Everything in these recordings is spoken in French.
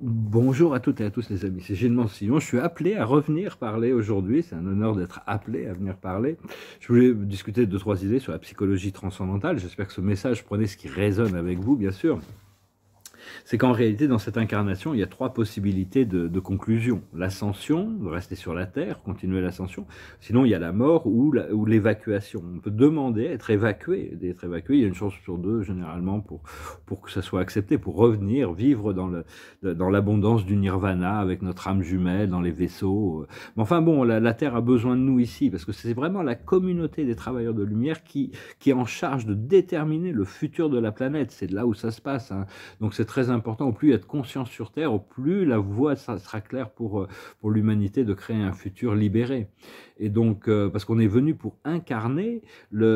Bonjour à toutes et à tous les amis, c'est Gilles Mansillon, je suis appelé à revenir parler aujourd'hui, c'est un honneur d'être appelé à venir parler. Je voulais discuter de deux, trois idées sur la psychologie transcendantale, j'espère que ce message, prenait ce qui résonne avec vous bien sûr c'est qu'en réalité, dans cette incarnation, il y a trois possibilités de, conclusion. L'ascension, rester sur la Terre, continuer l'ascension. Sinon, il y a la mort ou l'évacuation. On peut demander être évacué, d'être évacué. Il y a une chance sur deux, généralement, pour, pour que ça soit accepté, pour revenir, vivre dans le, dans l'abondance du nirvana avec notre âme jumelle, dans les vaisseaux. Mais enfin, bon, la, Terre a besoin de nous ici, parce que c'est vraiment la communauté des travailleurs de lumière qui, qui est en charge de déterminer le futur de la planète. C'est là où ça se passe. Hein. Donc, c'est très important important, au plus être y conscience sur Terre, au plus la voie sera claire pour, euh, pour l'humanité de créer un futur libéré. Et donc, euh, parce qu'on est venu pour incarner, le,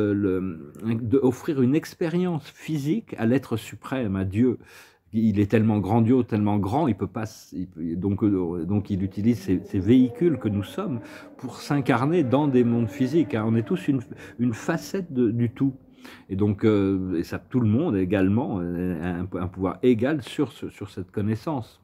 de offrir une expérience physique à l'être suprême, à Dieu il est tellement grandiose, tellement grand, il peut pas. donc, euh, donc, il utilise ces, véhicules que nous sommes pour s'incarner dans des mondes physiques. Hein. On est tous une, une facette du tout. Et donc, euh, et ça, tout le monde également, euh, un, un pouvoir égal sur, sur cette connaissance.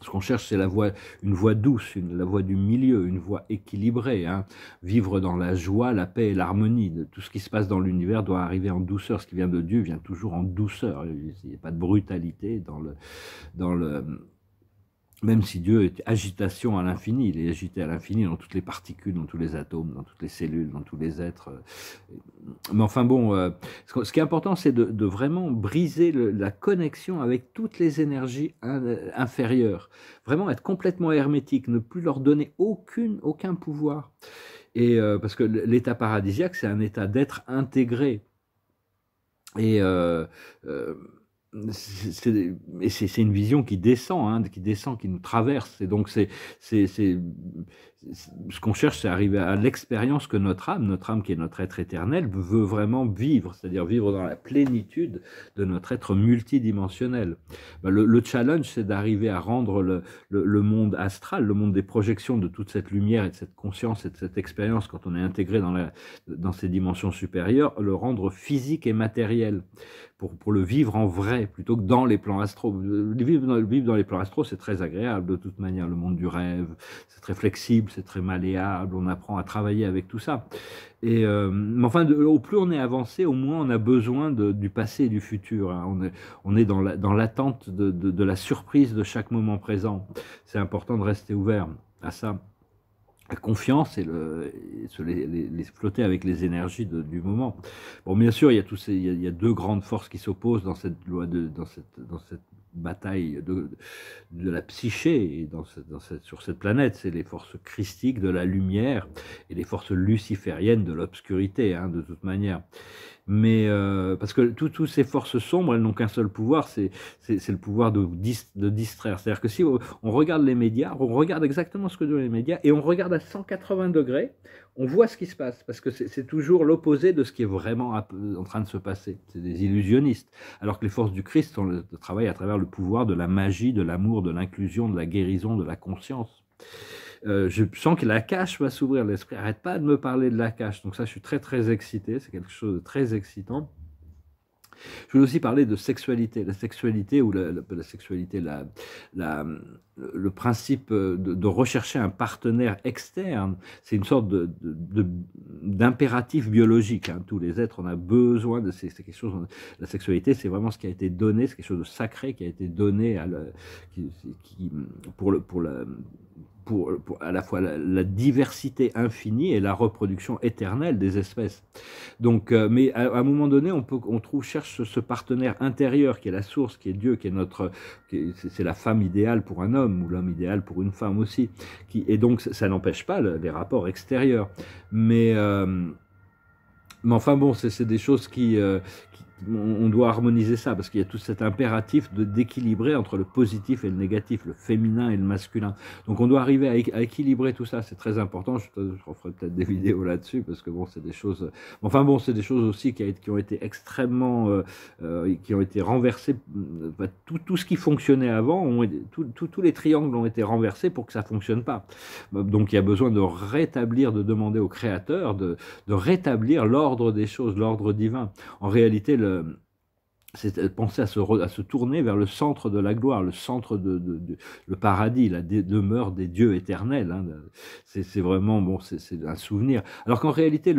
Ce qu'on cherche, c'est la voie, une voie douce, la voie du milieu, une voie équilibrée. Hein. Vivre dans la joie, la paix et l'harmonie. Tout ce qui se passe dans l'univers doit arriver en douceur. Ce qui vient de Dieu vient toujours en douceur. Il n'y a pas de brutalité dans le, même si Dieu est agitation à l'infini, il est agité à l'infini dans toutes les particules, dans tous les atomes, dans toutes les cellules, dans tous les êtres. Mais enfin bon, euh, ce qui est important, c'est de, vraiment briser la connexion avec toutes les énergies inférieures. Vraiment être complètement hermétique, ne plus leur donner aucun pouvoir. Et euh, parce que l'état paradisiaque, c'est un état d'être intégré. Et euh, c'est une vision qui descend, hein, qui descend, qui nous traverse. Et donc, c'est ce qu'on cherche, c'est arriver à l'expérience que notre âme, notre âme qui est notre être éternel, veut vraiment vivre, c'est-à-dire vivre dans la plénitude de notre être multidimensionnel. Ben, le, challenge, c'est d'arriver à rendre le, monde astral, le monde des projections de toute cette lumière et de cette conscience et de cette expérience, quand on est intégré dans, la, ces dimensions supérieures, le rendre physique et matériel, pour, le vivre en vrai, plutôt que dans les plans astro. Euh, vivre dans, vivre dans les plans astro, c'est très agréable de toute manière, le monde du rêve, c'est très flexible c'est très malléable, on apprend à travailler avec tout ça. Et, euh, mais enfin, au plus on est avancé, au moins on a besoin du passé et du futur. Hein. On, est, on est dans l'attente de, de, la surprise de chaque moment présent. C'est important de rester ouvert à ça. La confiance et, le, se les, flotter avec les énergies du moment. Bon, bien sûr, il y a, tous deux grandes forces qui s'opposent dans cette loi de, dans cette bataille de, la psyché dans, sur cette planète, c'est les forces christiques de la lumière et les forces lucifériennes de l'obscurité, hein, de toute manière mais euh, parce que toutes ces forces sombres, elles n'ont qu'un seul pouvoir, c'est le pouvoir de, distraire. C'est-à-dire que si on regarde les médias, on regarde exactement ce que donnent les médias et on regarde à 180 degrés, on voit ce qui se passe, parce que c'est toujours l'opposé de ce qui est vraiment en train de se passer. C'est des illusionnistes. Alors que les forces du Christ, travaillent le, à travers le pouvoir de la magie, de l'amour, de l'inclusion, de la guérison, de la conscience. Euh, je sens que la cache va s'ouvrir. L'esprit arrête pas de me parler de la cache. Donc ça, je suis très très excité. C'est quelque chose de très excitant. Je voulais aussi parler de sexualité. La sexualité ou la, sexualité, le principe de, rechercher un partenaire externe, c'est une sorte de, d'impératif biologique. Hein. Tous les êtres, on a besoin de ces quelque La sexualité, c'est vraiment ce qui a été donné, c'est quelque chose de sacré qui a été donné à pour le pour la pour, à la fois la, diversité infinie et la reproduction éternelle des espèces. Donc, euh, mais à, un moment donné, on, peut, on trouve, cherche ce, partenaire intérieur qui est la source, qui est Dieu, qui est notre, c'est la femme idéale pour un homme ou l'homme idéal pour une femme aussi. Qui, et donc, ça, n'empêche pas les rapports extérieurs. Mais, euh, mais enfin bon, c'est des choses qui, euh, qui on doit harmoniser ça parce qu'il y a tout cet impératif de d'équilibrer entre le positif et le négatif, le féminin et le masculin. Donc on doit arriver à, équilibrer tout ça, c'est très important. Je, referai peut-être des vidéos là-dessus parce que bon, c'est des choses. Enfin bon, c'est des choses aussi qui, qui ont été extrêmement, euh, euh, qui ont été renversées. tout, tout, ce qui fonctionnait avant, tous les triangles ont été renversés pour que ça fonctionne pas. Donc il y a besoin de rétablir, de demander au créateur de, de rétablir l'ordre des choses, l'ordre divin. En réalité, le euh, c'est euh, penser à se, tourner vers le centre de la gloire, le centre de, le paradis, la demeure des dieux éternels. Hein, c'est vraiment bon, c'est un souvenir. Alors qu'en réalité,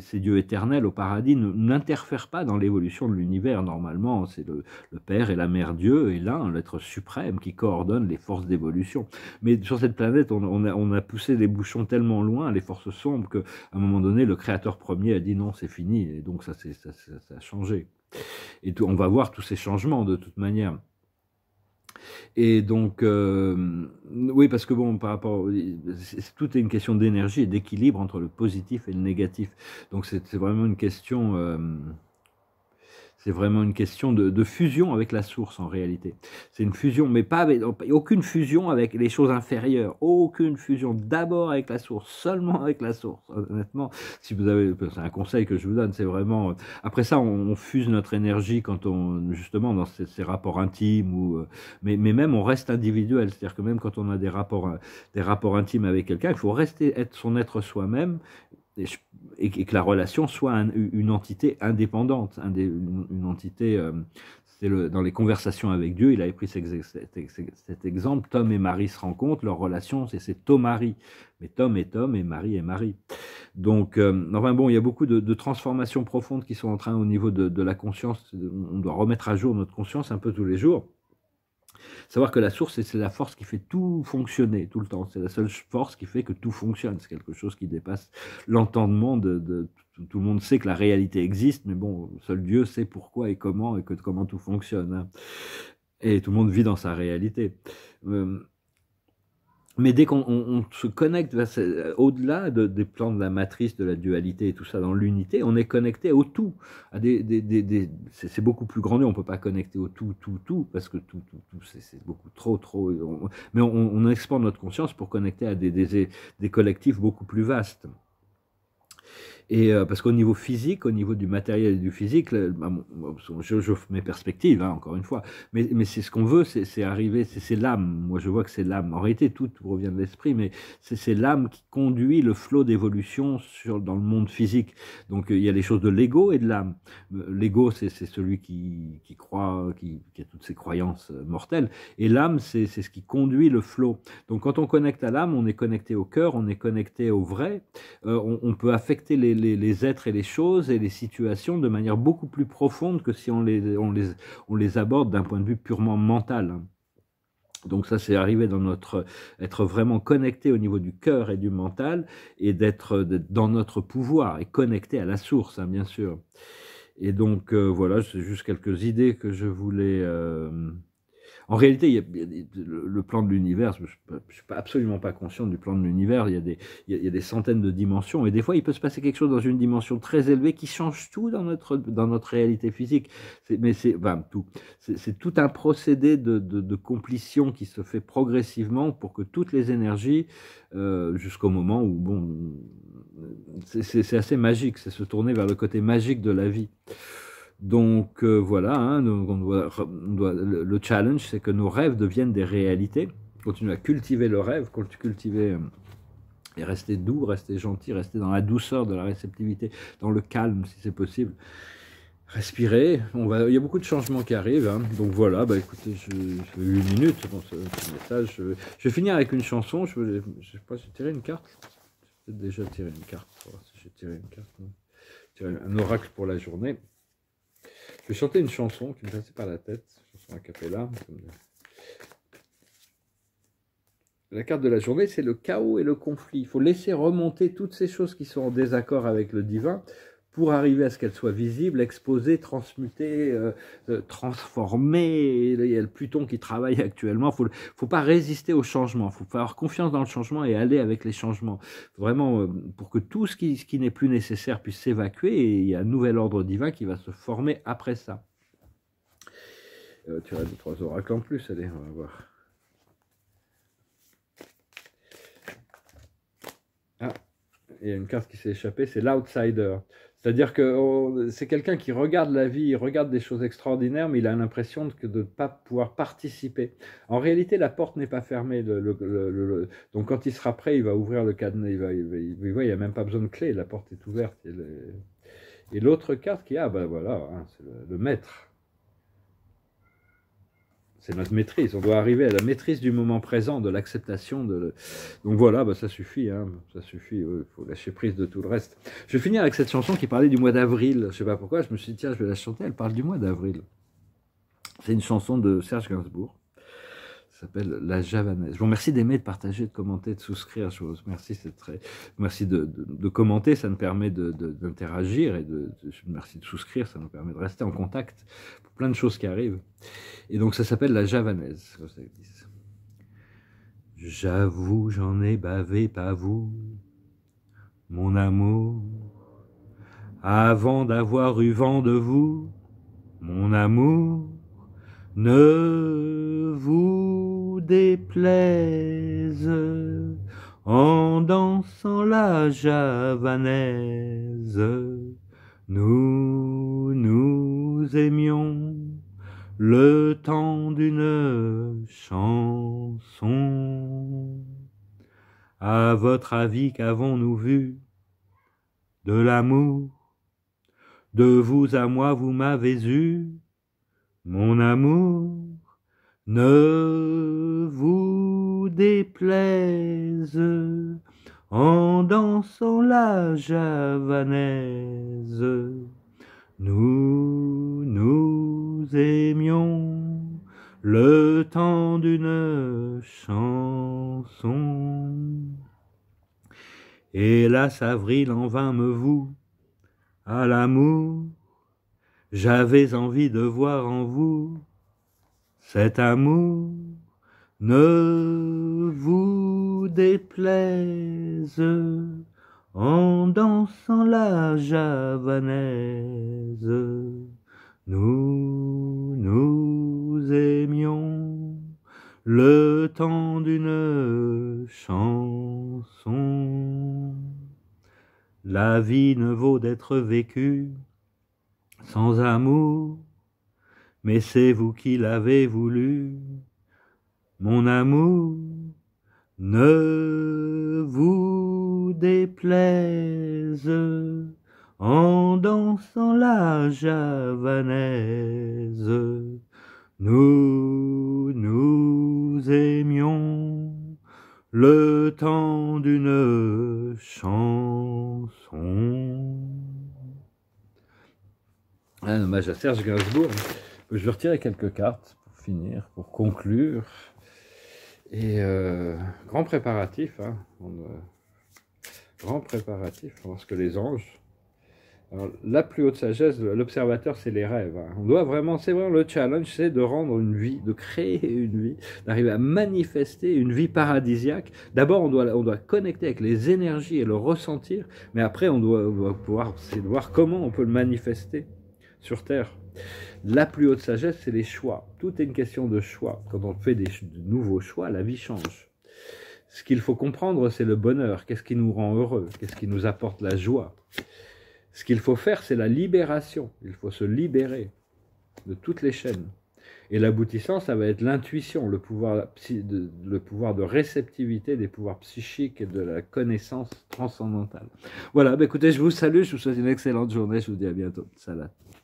ces dieux éternels au paradis n'interfèrent pas dans l'évolution de l'univers. Normalement, c'est le, Père et la Mère Dieu et l'un, l'être suprême, qui coordonne les forces d'évolution. Mais sur cette planète, on, a, poussé les bouchons tellement loin, les forces sombres, qu'à un moment donné, le Créateur premier a dit non, c'est fini. Et donc ça a changé. Et on va voir tous ces changements de toute manière. Et donc, euh, oui, parce que bon, par rapport, tout est une question d'énergie et d'équilibre entre le positif et le négatif. Donc, c'est vraiment une question. Euh, c'est vraiment une question de, fusion avec la source en réalité. C'est une fusion, mais pas avec, aucune fusion avec les choses inférieures, aucune fusion d'abord avec la source, seulement avec la source. Honnêtement, si vous avez, c'est un conseil que je vous donne, c'est vraiment. Euh, après ça, on, fuse notre énergie quand on justement dans ces, rapports intimes ou, euh, mais, même on reste individuel, c'est-à-dire que même quand on a des rapports, des rapports intimes avec quelqu'un, il faut rester être son être soi-même et, que la relation soit une entité indépendante, une, entité. Euh, c'est dans les conversations avec Dieu, il avait pris cet, exemple. Tom et Marie se rencontrent, leur relation, c'est, c'est Tom-Marie. Mais Tom est Tom et Marie est Marie. Donc, euh, enfin bon, il y a beaucoup de, transformations profondes qui sont en train au niveau de la conscience. On doit remettre à jour notre conscience un peu tous les jours. Savoir que la source, c'est la force qui fait tout fonctionner tout le temps. C'est la seule force qui fait que tout fonctionne. C'est quelque chose qui dépasse l'entendement de, tout, le monde sait que la réalité existe, mais bon, seul Dieu sait pourquoi et comment et que, comment tout fonctionne. Hein. Et tout le monde vit dans sa réalité. Euh, mais dès qu'on se connecte euh, au-delà des plans de la matrice, de la dualité et tout ça dans l'unité, on est connecté au tout. c'est beaucoup plus grandi, on ne peut pas connecter au tout, tout, tout, parce que tout, tout, tout, c'est beaucoup trop, trop. mais on, on, expande notre conscience pour connecter à des, collectifs beaucoup plus vastes. Et euh, parce qu'au niveau physique, au niveau du matériel et du physique, bah, je, mes perspectives, hein, encore une fois, mais, mais c'est ce qu'on veut, c'est arriver, c'est l'âme. Moi, je vois que c'est l'âme. En réalité, tout revient de l'esprit, mais c'est l'âme qui conduit le flot d'évolution dans le monde physique. Donc, euh, il y a les choses de l'ego et de l'âme. Euh, l'ego, c'est celui qui, qui croit, qui, a toutes ses croyances mortelles, et l'âme, c'est ce qui conduit le flot. Donc, quand on connecte à l'âme, on est connecté au cœur, on est connecté au vrai, on peut affecter les les, êtres et les choses et les situations de manière beaucoup plus profonde que si on les, on les, on les aborde d'un point de vue purement mental. Donc ça, c'est arrivé dans notre être vraiment connecté au niveau du cœur et du mental et d'être dans notre pouvoir et connecté à la source, hein, bien sûr. Et donc euh, voilà, c'est juste quelques idées que je voulais euh, en réalité, il y a, le plan de l'univers, je ne suis pas, absolument pas conscient du plan de l'univers, il, y a des, des centaines de dimensions, et des fois, il peut se passer quelque chose dans une dimension très élevée qui change tout dans notre, dans notre réalité physique. Mais c'est tout. C'est tout un procédé de, de, qui se fait progressivement pour que toutes les énergies, euh, jusqu'au moment où, bon, c'est assez magique, c'est se tourner vers le côté magique de la vie. Donc euh, voilà, hein, on le, challenge, c'est que nos rêves deviennent des réalités. Continue à cultiver le rêve, cultiver euh, et rester doux, rester gentil, rester dans la douceur de la réceptivité, dans le calme si c'est possible. Respirer, on va, il y a beaucoup de changements qui arrivent, hein. donc voilà, bah écoutez, je, je une minute dans ce, message. Je, vais finir avec une chanson, je ne sais pas, j'ai tiré une carte, j'ai déjà tiré une carte, j'ai tiré une carte, un oracle pour la journée. Je vais chanter une chanson qui me passait par la tête, chanson a La carte de la journée, c'est le chaos et le conflit. Il faut laisser remonter toutes ces choses qui sont en désaccord avec le divin pour arriver à ce qu'elle soit visible, exposée, transmutée, euh, euh, transformée. Il y a le Pluton qui travaille actuellement. Il faut, faut pas résister au changement. Il faut avoir confiance dans le changement et aller avec les changements. Vraiment, euh, pour que tout ce qui, ce qui n'est plus nécessaire puisse s'évacuer. Et il y a un nouvel ordre divin qui va se former après ça. tu as deux, trois oracles en plus. Allez, on va voir. Ah, il y a une carte qui s'est échappée, c'est l'Outsider. C'est-à-dire que c'est quelqu'un qui regarde la vie, il regarde des choses extraordinaires, mais il a l'impression de ne pas pouvoir participer. En réalité, la porte n'est pas fermée. donc quand il sera prêt, il va ouvrir le cadenas. Il n'y il, a même pas besoin de clé. La porte est ouverte. Et l'autre carte qui a, ben voilà, hein, c'est le maître c'est notre maîtrise. On doit arriver à la maîtrise du moment présent, de l'acceptation. De Donc voilà, bah ça suffit. Hein, ça suffit. Il faut lâcher prise de tout le reste. Je vais finir avec cette chanson qui parlait du mois d'avril. Je sais pas pourquoi. Je me suis dit, tiens, je vais la chanter. Elle parle du mois d'avril. C'est une chanson de Serge Gainsbourg s'appelle La Javanaise. Je vous remercie d'aimer, de partager, de commenter, de souscrire. Je vous remercie, c'est très... merci de, commenter, ça nous permet d'interagir et de, Merci de souscrire, ça nous permet de rester en contact pour plein de choses qui arrivent. Et donc ça s'appelle La Javanaise, J'avoue, j'en ai bavé, pas vous, mon amour. Avant d'avoir eu vent de vous, mon amour, ne vous déplaise en dansant la javanaise. Nous, nous aimions le temps d'une chanson. À votre avis, qu'avons-nous vu de l'amour De vous à moi, vous m'avez eu, mon amour. Ne vous déplaise en dansant la javanaise. Nous, nous aimions le temps d'une chanson. Hélas, avril en vain me vous à l'amour. J'avais envie de voir en vous cet amour ne vous déplaise en dansant la javanaise. Nous, nous aimions le temps d'une chanson. La vie ne vaut d'être vécue sans amour mais c'est vous qui l'avez voulu. Mon amour, ne vous déplaise en dansant la javanaise. Nous, nous aimions le temps d'une chanson. Un hommage à Serge Gainsbourg. Hein. Je vais retirer quelques cartes pour finir, pour conclure. Et euh, grand préparatif, hein, euh, grand préparatif, parce que les anges. la plus haute sagesse de l'observateur, c'est les rêves. Hein. On doit vraiment, c'est vraiment le challenge, c'est de rendre une vie, de créer une vie, d'arriver à manifester une vie paradisiaque. D'abord, on doit, on doit connecter avec les énergies et le ressentir, mais après, on doit, pouvoir c'est de voir comment on peut le manifester sur Terre. La plus haute sagesse, c'est les choix. Tout est une question de choix. Quand on fait de nouveaux choix, la vie change. Ce qu'il faut comprendre, c'est le bonheur. Qu'est-ce qui nous rend heureux Qu'est-ce qui nous apporte la joie Ce qu'il faut faire, c'est la libération. Il faut se libérer de toutes les chaînes. Et l'aboutissant, ça va être l'intuition, le pouvoir, le pouvoir de réceptivité des pouvoirs psychiques et de la connaissance transcendantale. Voilà, bah, écoutez, je vous salue, je vous souhaite une excellente journée, je vous dis à bientôt. Salut.